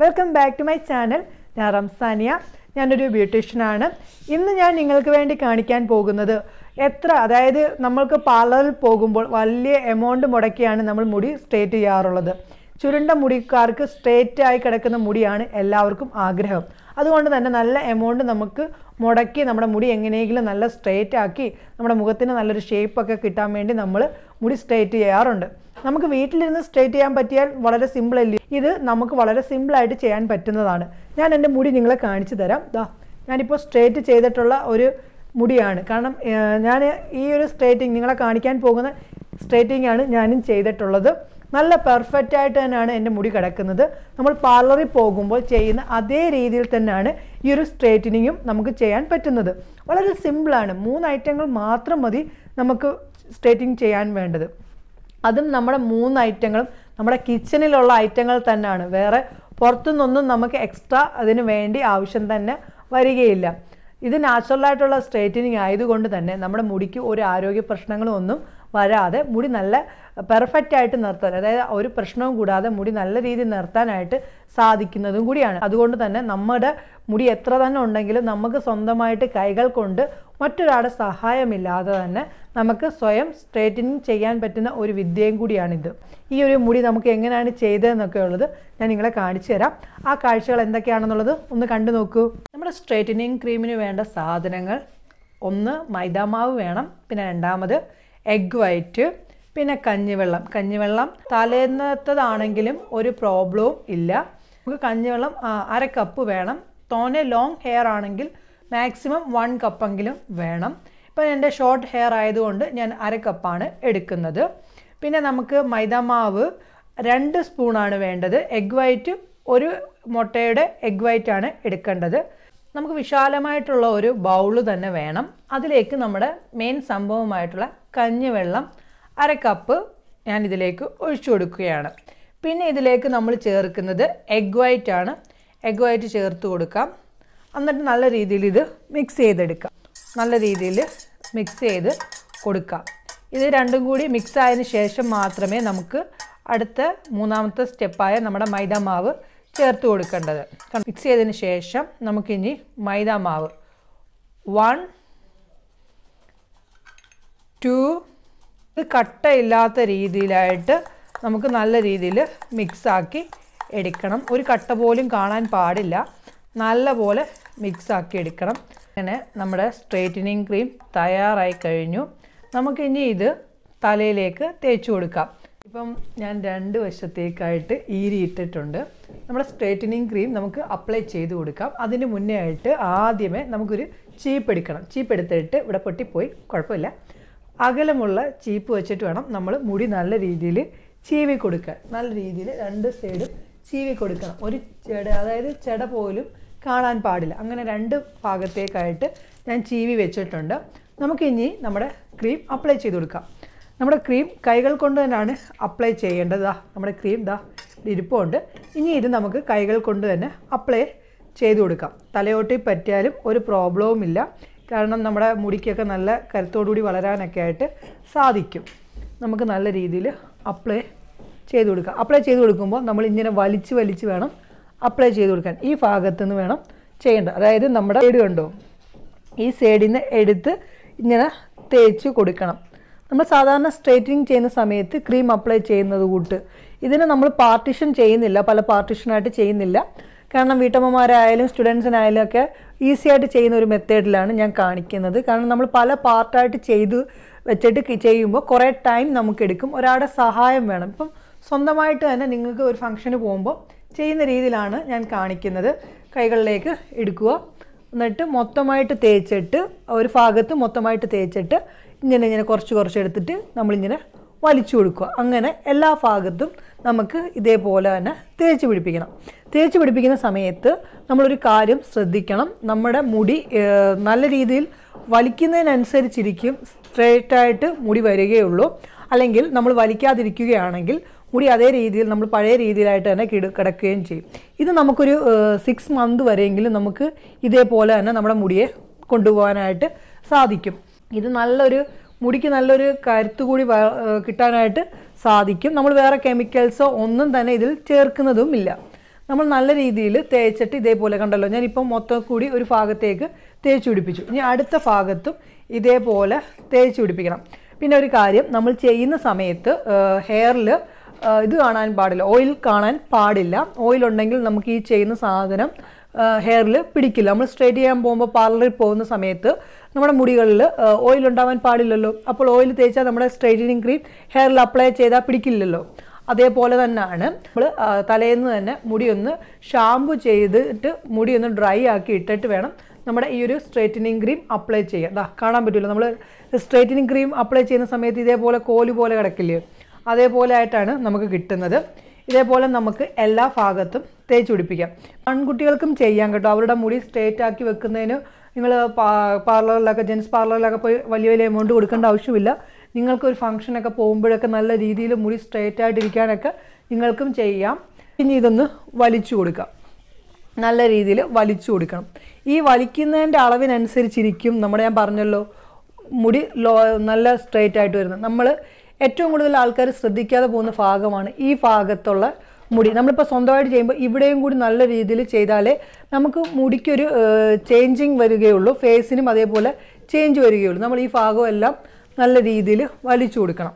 welcome back to my channel ഞാൻ റംസാനിയ ഞാനൊരു ബ്യൂട്ടീഷ്യനാണ് ഇന്ന് ഞാൻ നിങ്ങൾക്ക് വേണ്ടി കാണിക്കാൻ പോകുന്നത് എത്ര അതായത് നമ്മൾക്ക് പാർലറിൽ പോകുമ്പോൾ വലിയ എമൗണ്ട് മുടക്കിയാണ് നമ്മൾ മുടി സ്ട്രേറ്റ് ചെയ്യാറുള്ളത് ചുരുണ്ട മുടിക്കാർക്ക് സ്ട്രേറ്റ് ആയി കിടക്കുന്ന മുടിയാണ് എല്ലാവർക്കും ആഗ്രഹം അതുകൊണ്ട് തന്നെ നല്ല എമൗണ്ട് നമുക്ക് മുടക്കി നമ്മുടെ മുടി എങ്ങനെയെങ്കിലും നല്ല സ്ട്രേറ്റ് ആക്കി നമ്മുടെ മുഖത്തിന് നല്ലൊരു ഷേപ്പൊക്കെ കിട്ടാൻ വേണ്ടി നമ്മൾ മുടി സ്ട്രേറ്റ് ചെയ്യാറുണ്ട് നമുക്ക് വീട്ടിലിരുന്ന് സ്ട്രേറ്റ് ചെയ്യാൻ പറ്റിയാൽ വളരെ സിമ്പിൾ അല്ലേ ഇത് നമുക്ക് വളരെ സിമ്പിളായിട്ട് ചെയ്യാൻ പറ്റുന്നതാണ് ഞാൻ എൻ്റെ മുടി നിങ്ങളെ കാണിച്ചു തരാം ദാ ഞാനിപ്പോൾ സ്ട്രേറ്റ് ചെയ്തിട്ടുള്ള ഒരു മുടിയാണ് കാരണം ഞാൻ ഈ ഒരു സ്ട്രേറ്റിങ് നിങ്ങളെ കാണിക്കാൻ പോകുന്ന സ്ട്രേറ്റിംഗ് ആണ് ഞാനും ചെയ്തിട്ടുള്ളത് നല്ല പെർഫെക്റ്റ് ആയിട്ട് തന്നെയാണ് എൻ്റെ മുടി കിടക്കുന്നത് നമ്മൾ പാർലറിൽ പോകുമ്പോൾ ചെയ്യുന്ന അതേ രീതിയിൽ തന്നെയാണ് ഈ ഒരു സ്ട്രേറ്റനിങ്ങും നമുക്ക് ചെയ്യാൻ പറ്റുന്നത് വളരെ സിമ്പിളാണ് മൂന്ന് ഐറ്റങ്ങൾ മാത്രം മതി നമുക്ക് സ്ട്രേറ്റിംഗ് ചെയ്യാൻ വേണ്ടത് അതും നമ്മുടെ മൂന്ന് ഐറ്റങ്ങളും നമ്മുടെ കിച്ചണിലുള്ള ഐറ്റങ്ങൾ തന്നെയാണ് വേറെ പുറത്തുനിന്നൊന്നും നമുക്ക് എക്സ്ട്രാ അതിന് വേണ്ടി ആവശ്യം തന്നെ വരികയില്ല ഇത് നാച്ചുറലായിട്ടുള്ള സ്ട്രേറ്റനിങ് ആയതുകൊണ്ട് തന്നെ നമ്മുടെ മുടിക്ക് ഒരു ആരോഗ്യ പ്രശ്നങ്ങളൊന്നും വരാതെ മുടി നല്ല പെർഫെക്റ്റ് ആയിട്ട് നിർത്താൻ അതായത് ഒരു പ്രശ്നവും കൂടാതെ മുടി നല്ല രീതിയിൽ നിർത്താനായിട്ട് സാധിക്കുന്നതും കൂടിയാണ് അതുകൊണ്ട് തന്നെ നമ്മുടെ മുടി എത്ര തന്നെ ഉണ്ടെങ്കിലും നമുക്ക് സ്വന്തമായിട്ട് കൈകൾ കൊണ്ട് മറ്റൊരാളുടെ സഹായമില്ലാതെ തന്നെ നമുക്ക് സ്വയം സ്ട്രേറ്റനിങ് ചെയ്യാൻ പറ്റുന്ന ഒരു വിദ്യയും കൂടിയാണിത് ഈ ഒരു മുടി നമുക്ക് എങ്ങനെയാണ് ചെയ്തതെന്നൊക്കെ ഉള്ളത് ഞാൻ നിങ്ങളെ കാണിച്ചു തരാം ആ കാഴ്ചകൾ എന്തൊക്കെയാണെന്നുള്ളത് ഒന്ന് കണ്ടു നോക്കൂ നമ്മുടെ സ്ട്രേറ്റനിങ് ക്രീമിന് വേണ്ട സാധനങ്ങൾ ഒന്ന് മൈദാമാവ് വേണം പിന്നെ രണ്ടാമത് എഗ് വൈറ്റ് പിന്നെ കഞ്ഞിവെള്ളം കഞ്ഞിവെള്ളം തലേന്നത്തതാണെങ്കിലും ഒരു പ്രോബ്ലവും ഇല്ല നമുക്ക് കഞ്ഞിവെള്ളം അര കപ്പ് വേണം തോനെ ലോങ് ഹെയർ ആണെങ്കിൽ മാക്സിമം വൺ കപ്പെങ്കിലും വേണം ഇപ്പം എൻ്റെ ഷോർട്ട് ഹെയർ ആയതുകൊണ്ട് ഞാൻ അര കപ്പാണ് എടുക്കുന്നത് പിന്നെ നമുക്ക് മൈദമാവ് രണ്ട് സ്പൂണാണ് വേണ്ടത് എഗ് വൈറ്റ് ഒരു മുട്ടയുടെ എഗ് വൈറ്റ് ആണ് എടുക്കേണ്ടത് നമുക്ക് വിശാലമായിട്ടുള്ള ഒരു ബൗള് തന്നെ വേണം അതിലേക്ക് നമ്മുടെ മെയിൻ സംഭവമായിട്ടുള്ള കഞ്ഞിവെള്ളം അര കപ്പ് ഞാൻ ഇതിലേക്ക് ഒഴിച്ചു കൊടുക്കുകയാണ് പിന്നെ ഇതിലേക്ക് നമ്മൾ ചേർക്കുന്നത് എഗ് വൈറ്റ് ആണ് എഗ് വൈറ്റ് ചേർത്ത് കൊടുക്കാം എന്നിട്ട് നല്ല രീതിയിൽ ഇത് മിക്സ് ചെയ്തെടുക്കാം നല്ല രീതിയിൽ മിക്സ് ചെയ്ത് കൊടുക്കാം ഇത് രണ്ടും കൂടി മിക്സ് ആയതിനു ശേഷം മാത്രമേ നമുക്ക് അടുത്ത മൂന്നാമത്തെ സ്റ്റെപ്പായ നമ്മുടെ മൈദ മാവ് ചേർത്ത് കൊടുക്കേണ്ടത് മിക്സ് ചെയ്തതിന് ശേഷം നമുക്കിനി മൈദ മാവ് വൺ ടു ഇത് കട്ടയില്ലാത്ത രീതിയിലായിട്ട് നമുക്ക് നല്ല രീതിയിൽ മിക്സാക്കി എടുക്കണം ഒരു കട്ട പോലും കാണാൻ പാടില്ല നല്ല പോലെ മിക്സാക്കി എടുക്കണം അങ്ങനെ നമ്മുടെ സ്ട്രെയിറ്റനിങ് ക്രീം തയ്യാറായി കഴിഞ്ഞു നമുക്കിനി ഇത് തലയിലേക്ക് തേച്ച് കൊടുക്കാം ഇപ്പം ഞാൻ രണ്ട് വശത്തേക്കായിട്ട് ഈരി ഇട്ടിട്ടുണ്ട് നമ്മുടെ സ്ട്രേറ്റനിങ് ക്രീം നമുക്ക് അപ്ലൈ ചെയ്ത് കൊടുക്കാം അതിന് മുന്നേ ആയിട്ട് ആദ്യമേ നമുക്കൊരു ചീപ്പ് എടുക്കണം ചീപ്പ് എടുത്തിട്ട് ഇവിടെ പൊട്ടിപ്പോയി കുഴപ്പമില്ല അകലമുള്ള ചീപ്പ് വെച്ചിട്ട് വേണം നമ്മൾ മുടി നല്ല രീതിയിൽ ചീവി കൊടുക്കാൻ നല്ല രീതിയിൽ രണ്ട് സൈഡും ചീവി കൊടുക്കണം ഒരു ചെട അതായത് ചെട പോലും കാണാൻ പാടില്ല അങ്ങനെ രണ്ട് ഭാഗത്തേക്കായിട്ട് ഞാൻ ചീവി വെച്ചിട്ടുണ്ട് നമുക്കിനി നമ്മുടെ ക്രീം അപ്ലൈ ചെയ്ത് കൊടുക്കാം നമ്മുടെ ക്രീം കൈകൾ കൊണ്ട് തന്നെയാണ് അപ്ലൈ ചെയ്യേണ്ടത് ദാ നമ്മുടെ ക്രീം ദാ ഇരിപ്പുണ്ട് ഇനി ഇത് നമുക്ക് കൈകൾ കൊണ്ട് തന്നെ അപ്ലൈ ചെയ്ത് കൊടുക്കാം തലയോട്ടി പറ്റിയാലും ഒരു പ്രോബ്ലവും ഇല്ല കാരണം നമ്മുടെ മുടിക്കൊക്കെ നല്ല കരുത്തോടുകൂടി വളരാനൊക്കെ ആയിട്ട് സാധിക്കും നമുക്ക് നല്ല രീതിയിൽ അപ്ലൈ ചെയ്ത് കൊടുക്കുക അപ്ലൈ ചെയ്ത് കൊടുക്കുമ്പോൾ നമ്മൾ ഇങ്ങനെ വലിച്ച് വലിച്ച് വേണം അപ്ലൈ ചെയ്ത് കൊടുക്കാൻ ഈ ഭാഗത്തു നിന്ന് വേണം ചെയ്യേണ്ടത് അതായത് നമ്മുടെ സൈഡ് കണ്ടോ ഈ സൈഡിൽ നിന്ന് എടുത്ത് ഇങ്ങനെ തേച്ച് കൊടുക്കണം നമ്മൾ സാധാരണ സ്ട്രേറ്റനിങ് ചെയ്യുന്ന സമയത്ത് ക്രീം അപ്ലൈ ചെയ്യുന്നത് കൂട്ട് ഇതിനെ നമ്മൾ പാർട്ടിഷൻ ചെയ്യുന്നില്ല പല പാർട്ടിഷനായിട്ട് ചെയ്യുന്നില്ല കാരണം വീട്ടമ്മമാരായാലും സ്റ്റുഡൻസിനായാലും ഒക്കെ ഈസി ആയിട്ട് ചെയ്യുന്ന ഒരു മെത്തേഡിലാണ് ഞാൻ കാണിക്കുന്നത് കാരണം നമ്മൾ പല പാർട്ടായിട്ട് ചെയ്ത് വെച്ചിട്ട് ചെയ്യുമ്പോൾ കുറേ ടൈം നമുക്കെടുക്കും ഒരാളുടെ സഹായം വേണം ഇപ്പം സ്വന്തമായിട്ട് തന്നെ നിങ്ങൾക്ക് ഒരു ഫംഗ്ഷന് പോകുമ്പോൾ ചെയ്യുന്ന രീതിയിലാണ് ഞാൻ കാണിക്കുന്നത് കൈകളിലേക്ക് എടുക്കുക എന്നിട്ട് മൊത്തമായിട്ട് തേച്ചിട്ട് ഒരു ഭാഗത്ത് മൊത്തമായിട്ട് തേച്ചിട്ട് ഇങ്ങനെ ഇങ്ങനെ കുറച്ച് കുറച്ച് എടുത്തിട്ട് നമ്മളിങ്ങനെ വലിച്ചു കൊടുക്കുക അങ്ങനെ എല്ലാ ഭാഗത്തും നമുക്ക് ഇതേപോലെ തന്നെ തേച്ച് പിടിപ്പിക്കണം തേച്ച് പിടിപ്പിക്കുന്ന സമയത്ത് നമ്മളൊരു കാര്യം ശ്രദ്ധിക്കണം നമ്മുടെ മുടി നല്ല രീതിയിൽ വലിക്കുന്നതിനനുസരിച്ചിരിക്കും സ്ട്രേറ്റായിട്ട് മുടി വരികയുള്ളൂ അല്ലെങ്കിൽ നമ്മൾ വലിക്കാതിരിക്കുകയാണെങ്കിൽ മുടി അതേ രീതിയിൽ നമ്മൾ പഴയ രീതിയിലായിട്ട് തന്നെ കിട കിടക്കുകയും ചെയ്യും ഇത് നമുക്കൊരു സിക്സ് മന്ത് വരെയെങ്കിലും നമുക്ക് ഇതേപോലെ തന്നെ നമ്മുടെ മുടിയെ കൊണ്ടുപോകാനായിട്ട് സാധിക്കും ഇത് നല്ലൊരു മുടിക്ക് നല്ലൊരു കരുത്തു കൂടി കിട്ടാനായിട്ട് സാധിക്കും നമ്മൾ വേറെ കെമിക്കൽസോ ഒന്നും തന്നെ ഇതിൽ ഇല്ല നമ്മൾ നല്ല രീതിയിൽ തേച്ചിട്ട് ഇതേപോലെ കണ്ടല്ലോ ഞാനിപ്പം മൊത്തം കൂടി ഒരു ഭാഗത്തേക്ക് തേച്ച് പിടിപ്പിച്ചു ഇനി അടുത്ത ഭാഗത്തും ഇതേപോലെ തേച്ച് പിടിപ്പിക്കണം പിന്നെ ഒരു കാര്യം നമ്മൾ ചെയ്യുന്ന സമയത്ത് ഹെയറിൽ ഇത് കാണാൻ പാടില്ല ഓയിൽ കാണാൻ പാടില്ല ഓയിൽ ഉണ്ടെങ്കിൽ നമുക്ക് ഈ ചെയ്യുന്ന സാധനം ഹെയറിൽ പിടിക്കില്ല നമ്മൾ സ്ട്രേറ്റ് ചെയ്യാൻ പോകുമ്പോൾ പാർലറിൽ പോകുന്ന സമയത്ത് നമ്മുടെ മുടികളിൽ ഓയിൽ ഉണ്ടാവാൻ പാടില്ലല്ലോ അപ്പോൾ ഓയിൽ തേച്ചാൽ നമ്മുടെ സ്ട്രെയിറ്റനിങ് ക്രീം ഹെയറിൽ അപ്ലൈ ചെയ്താൽ പിടിക്കില്ലല്ലോ അതേപോലെ തന്നെയാണ് നമ്മൾ തലേന്ന് തന്നെ മുടിയൊന്ന് ഷാമ്പു ചെയ്തിട്ട് മുടിയൊന്ന് ഡ്രൈ ആക്കി ഇട്ടിട്ട് വേണം നമ്മുടെ ഈ ഒരു സ്ട്രേറ്റനിങ് ക്രീം അപ്ലൈ ചെയ്യാം അതാ കാണാൻ പറ്റില്ല നമ്മൾ സ്ട്രേറ്റനിങ് ക്രീം അപ്ലൈ ചെയ്യുന്ന സമയത്ത് ഇതേപോലെ കോല് പോലെ കിടക്കില്ലേ അതേപോലെ ആയിട്ടാണ് നമുക്ക് കിട്ടുന്നത് ഇതേപോലെ നമുക്ക് എല്ലാ ഭാഗത്തും തേച്ച് പിടിപ്പിക്കാം പെൺകുട്ടികൾക്കും ചെയ്യാം കേട്ടോ അവരുടെ മുടി സ്ട്രേറ്റ് ആക്കി വെക്കുന്നതിന് നിങ്ങൾ പാർലറിലൊക്കെ ജെൻസ് പാർലറിലൊക്കെ പോയി വലിയ വലിയ എമൗണ്ട് കൊടുക്കേണ്ട ആവശ്യമില്ല നിങ്ങൾക്ക് ഒരു ഫംഗ്ഷനൊക്കെ പോകുമ്പോഴൊക്കെ നല്ല രീതിയിൽ മുടി സ്ട്രേറ്റ് ആയിട്ടിരിക്കാനൊക്കെ നിങ്ങൾക്കും ചെയ്യാം ഇനി ഇതൊന്ന് വലിച്ചു കൊടുക്കാം നല്ല രീതിയിൽ വലിച്ചു കൊടുക്കണം ഈ വലിക്കുന്നതിൻ്റെ അളവിനനുസരിച്ചിരിക്കും നമ്മുടെ ഞാൻ പറഞ്ഞല്ലോ മുടി ലോ നല്ല സ്ട്രേറ്റ് ആയിട്ട് വരുന്നത് നമ്മൾ ഏറ്റവും കൂടുതൽ ആൾക്കാർ ശ്രദ്ധിക്കാതെ പോകുന്ന ഭാഗമാണ് ഈ ഭാഗത്തുള്ള മുടി നമ്മളിപ്പോൾ സ്വന്തമായിട്ട് ചെയ്യുമ്പോൾ ഇവിടെയും കൂടി നല്ല രീതിയിൽ ചെയ്താലേ നമുക്ക് മുടിക്കൊരു ചേഞ്ചിങ് വരികയുള്ളൂ ഫേസിനും അതേപോലെ ചേഞ്ച് വരികയുള്ളൂ നമ്മൾ ഈ എല്ലാം നല്ല രീതിയിൽ വലിച്ചു കൊടുക്കണം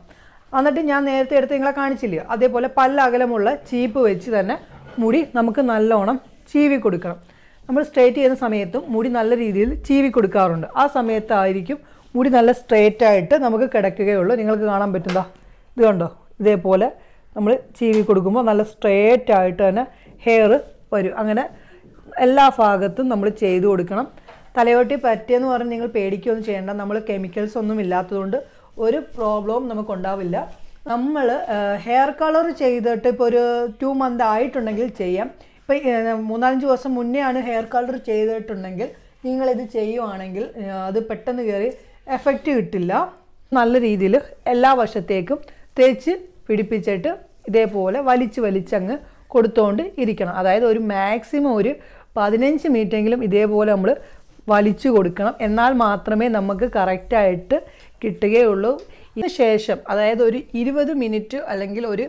എന്നിട്ട് ഞാൻ നേരത്തെ എടുത്ത് നിങ്ങളെ കാണിച്ചില്ല അതേപോലെ പല്ല അകലമുള്ള ചീപ്പ് വെച്ച് തന്നെ മുടി നമുക്ക് നല്ലോണം ചീവി കൊടുക്കണം നമ്മൾ സ്ട്രേറ്റ് ചെയ്യുന്ന സമയത്തും മുടി നല്ല രീതിയിൽ ചീവി കൊടുക്കാറുണ്ട് ആ സമയത്തായിരിക്കും മുടി നല്ല സ്ട്രേറ്റായിട്ട് ആയിട്ട് നമുക്ക് കിടക്കുകയുള്ളൂ നിങ്ങൾക്ക് കാണാൻ പറ്റുന്ന ഇത് കണ്ടോ ഇതേപോലെ നമ്മൾ ചീവി കൊടുക്കുമ്പോൾ നല്ല സ്ട്രേറ്റ് ആയിട്ട് തന്നെ ഹെയർ വരും അങ്ങനെ എല്ലാ ഭാഗത്തും നമ്മൾ ചെയ്തു കൊടുക്കണം തലയോട്ടി പറ്റിയെന്ന് പറഞ്ഞ് നിങ്ങൾ പേടിക്കുകയൊന്നും ചെയ്യേണ്ട നമ്മൾ കെമിക്കൽസ് ഒന്നും ഇല്ലാത്തതുകൊണ്ട് ഒരു പ്രോബ്ലവും നമുക്കുണ്ടാവില്ല നമ്മൾ ഹെയർ കളർ ചെയ്തിട്ട് ഇപ്പോൾ ഒരു ടു മന്ത് ആയിട്ടുണ്ടെങ്കിൽ ചെയ്യാം ഇപ്പം മൂന്നാലഞ്ച് ദിവസം മുന്നേ ആണ് ഹെയർ കളർ ചെയ്തിട്ടുണ്ടെങ്കിൽ നിങ്ങളിത് ചെയ്യുവാണെങ്കിൽ അത് പെട്ടെന്ന് കയറി എഫക്റ്റ് കിട്ടില്ല നല്ല രീതിയിൽ എല്ലാ വർഷത്തേക്കും തേച്ച് പിടിപ്പിച്ചിട്ട് ഇതേപോലെ വലിച്ച് വലിച്ചങ്ങ് കൊടുത്തുകൊണ്ട് ഇരിക്കണം അതായത് ഒരു മാക്സിമം ഒരു പതിനഞ്ച് എങ്കിലും ഇതേപോലെ നമ്മൾ വലിച്ചു കൊടുക്കണം എന്നാൽ മാത്രമേ നമുക്ക് കറക്റ്റായിട്ട് കിട്ടുകയുള്ളൂ ഇതിന് ശേഷം അതായത് ഒരു ഇരുപത് മിനിറ്റ് അല്ലെങ്കിൽ ഒരു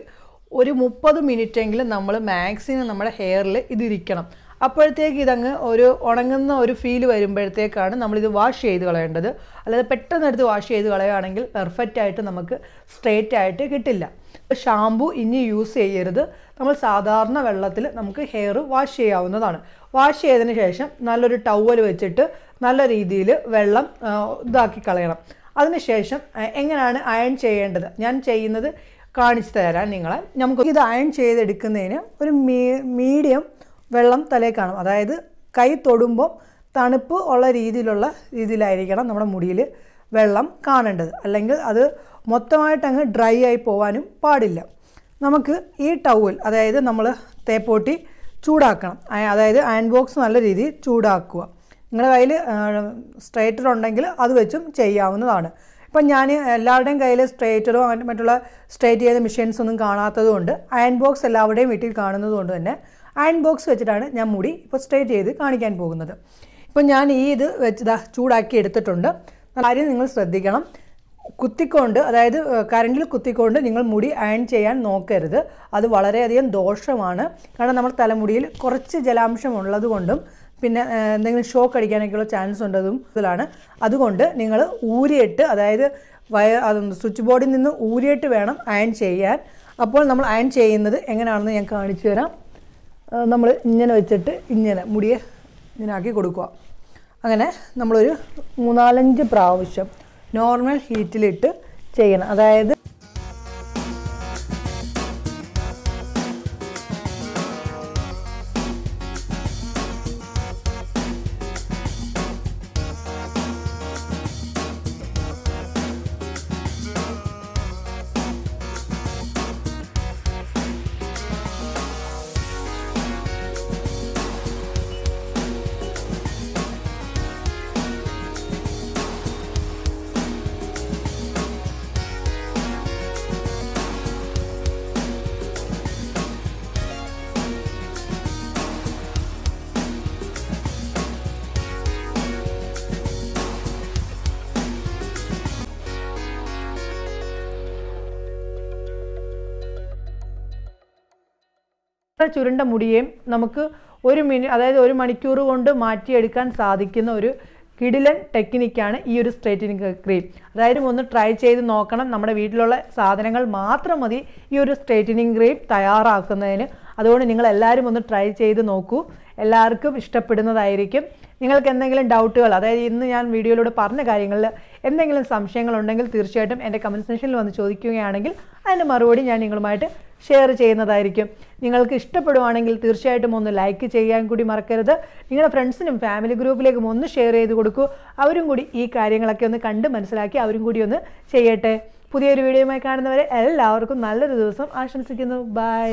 ഒരു മുപ്പത് മിനിറ്റെങ്കിലും നമ്മൾ മാക്സിമം നമ്മുടെ ഹെയറിൽ ഇതിരിക്കണം അപ്പോഴത്തേക്ക് ഇതങ്ങ് ഒരു ഉണങ്ങുന്ന ഒരു ഫീൽ വരുമ്പോഴത്തേക്കാണ് നമ്മളിത് വാഷ് ചെയ്ത് കളയേണ്ടത് അല്ലാതെ പെട്ടെന്ന് എടുത്ത് വാഷ് ചെയ്ത് കളയുകയാണെങ്കിൽ പെർഫെക്റ്റ് ആയിട്ട് നമുക്ക് സ്ട്രെയിറ്റ് ആയിട്ട് കിട്ടില്ല ഷാമ്പു ഇനി യൂസ് ചെയ്യരുത് നമ്മൾ സാധാരണ വെള്ളത്തിൽ നമുക്ക് ഹെയർ വാഷ് ചെയ്യാവുന്നതാണ് വാഷ് ചെയ്തതിന് ശേഷം നല്ലൊരു ടവൽ വെച്ചിട്ട് നല്ല രീതിയിൽ വെള്ളം ഇതാക്കി കളയണം അതിനുശേഷം എങ്ങനെയാണ് അയൺ ചെയ്യേണ്ടത് ഞാൻ ചെയ്യുന്നത് കാണിച്ചു തരാം നിങ്ങളെ നമുക്ക് ഇത് അയൺ ചെയ്തെടുക്കുന്നതിന് ഒരു മീഡിയം വെള്ളം തലേ കാണും അതായത് കൈ തൊടുമ്പോൾ തണുപ്പ് ഉള്ള രീതിയിലുള്ള രീതിയിലായിരിക്കണം നമ്മുടെ മുടിയിൽ വെള്ളം കാണേണ്ടത് അല്ലെങ്കിൽ അത് മൊത്തമായിട്ട് അങ്ങ് ഡ്രൈ ആയി പോവാനും പാടില്ല നമുക്ക് ഈ ടവൽ അതായത് നമ്മൾ തേപ്പോട്ടി ചൂടാക്കണം അതായത് അയൺ ബോക്സ് നല്ല രീതിയിൽ ചൂടാക്കുക നിങ്ങളുടെ കയ്യിൽ സ്ട്രേറ്റർ ഉണ്ടെങ്കിൽ അത് വെച്ചും ചെയ്യാവുന്നതാണ് ഇപ്പം ഞാൻ എല്ലാവരുടെയും കയ്യിൽ സ്ട്രേറ്ററോ അങ്ങനെ മറ്റുള്ള സ്ട്രേറ്റ് ചെയ്ത മെഷീൻസ് ഒന്നും കാണാത്തത് കൊണ്ട് അയൺ ബോക്സ് എല്ലാവരുടെയും വീട്ടിൽ കാണുന്നത് കൊണ്ട് തന്നെ അയൺ ബോക്സ് വെച്ചിട്ടാണ് ഞാൻ മുടി ഇപ്പോൾ സ്ട്രേറ്റ് ചെയ്ത് കാണിക്കാൻ പോകുന്നത് ഇപ്പം ഞാൻ ഈ ഇത് വെച്ച് ചൂടാക്കി എടുത്തിട്ടുണ്ട് കാര്യം നിങ്ങൾ ശ്രദ്ധിക്കണം കുത്തിക്കൊണ്ട് അതായത് കരണ്ടിൽ കുത്തിക്കൊണ്ട് നിങ്ങൾ മുടി അയൺ ചെയ്യാൻ നോക്കരുത് അത് വളരെയധികം ദോഷമാണ് കാരണം നമ്മൾ തലമുടിയിൽ കുറച്ച് ജലാംശം ഉള്ളതുകൊണ്ടും പിന്നെ എന്തെങ്കിലും ഷോക്ക് അടിക്കാനൊക്കെയുള്ള ചാൻസ് ഉണ്ടതും ഇതിലാണ് അതുകൊണ്ട് നിങ്ങൾ ഊരിയിട്ട് അതായത് വയ സ്വിച്ച് ബോർഡിൽ നിന്ന് ഊരിയിട്ട് വേണം അയൺ ചെയ്യാൻ അപ്പോൾ നമ്മൾ അയൺ ചെയ്യുന്നത് എങ്ങനെയാണെന്ന് ഞാൻ കാണിച്ചു തരാം നമ്മൾ ഇങ്ങനെ വെച്ചിട്ട് ഇങ്ങനെ മുടിയെ ഇങ്ങനെ ആക്കി കൊടുക്കുക അങ്ങനെ നമ്മളൊരു മൂന്നാലഞ്ച് പ്രാവശ്യം നോർമൽ ഹീറ്റിലിട്ട് ചെയ്യണം അതായത് ചുരുണ്ട മുടിയേയും നമുക്ക് ഒരു മിനിറ്റ് അതായത് ഒരു മണിക്കൂർ കൊണ്ട് മാറ്റിയെടുക്കാൻ സാധിക്കുന്ന ഒരു കിടിലൻ ടെക്നിക്കാണ് ഈ ഒരു സ്ട്രെയിറ്റനിങ് ക്രീം അതായത് ഒന്ന് ട്രൈ ചെയ്ത് നോക്കണം നമ്മുടെ വീട്ടിലുള്ള സാധനങ്ങൾ മാത്രം മതി ഈ ഒരു സ്ട്രെയിറ്റനിങ് ക്രീം തയ്യാറാക്കുന്നതിന് അതുകൊണ്ട് നിങ്ങൾ എല്ലാവരും ഒന്ന് ട്രൈ ചെയ്ത് നോക്കൂ എല്ലാവർക്കും ഇഷ്ടപ്പെടുന്നതായിരിക്കും നിങ്ങൾക്ക് എന്തെങ്കിലും ഡൗട്ടുകൾ അതായത് ഇന്ന് ഞാൻ വീഡിയോയിലൂടെ പറഞ്ഞ കാര്യങ്ങളിൽ എന്തെങ്കിലും സംശയങ്ങളുണ്ടെങ്കിൽ തീർച്ചയായിട്ടും എൻ്റെ കമൻറ്റ് സെക്ഷനിൽ വന്ന് ചോദിക്കുകയാണെങ്കിൽ അതിൻ്റെ മറുപടി ഞാൻ നിങ്ങളുമായിട്ട് ഷെയർ ചെയ്യുന്നതായിരിക്കും നിങ്ങൾക്ക് ഇഷ്ടപ്പെടുവാണെങ്കിൽ തീർച്ചയായിട്ടും ഒന്ന് ലൈക്ക് ചെയ്യാൻ കൂടി മറക്കരുത് നിങ്ങളുടെ ഫ്രണ്ട്സിനും ഫാമിലി ഗ്രൂപ്പിലേക്കും ഒന്ന് ഷെയർ ചെയ്ത് കൊടുക്കൂ അവരും കൂടി ഈ കാര്യങ്ങളൊക്കെ ഒന്ന് കണ്ട് മനസ്സിലാക്കി അവരും കൂടി ഒന്ന് ചെയ്യട്ടെ പുതിയൊരു വീഡിയോയുമായി കാണുന്നവരെ എല്ലാവർക്കും നല്ലൊരു ദിവസം ആശംസിക്കുന്നു ബൈ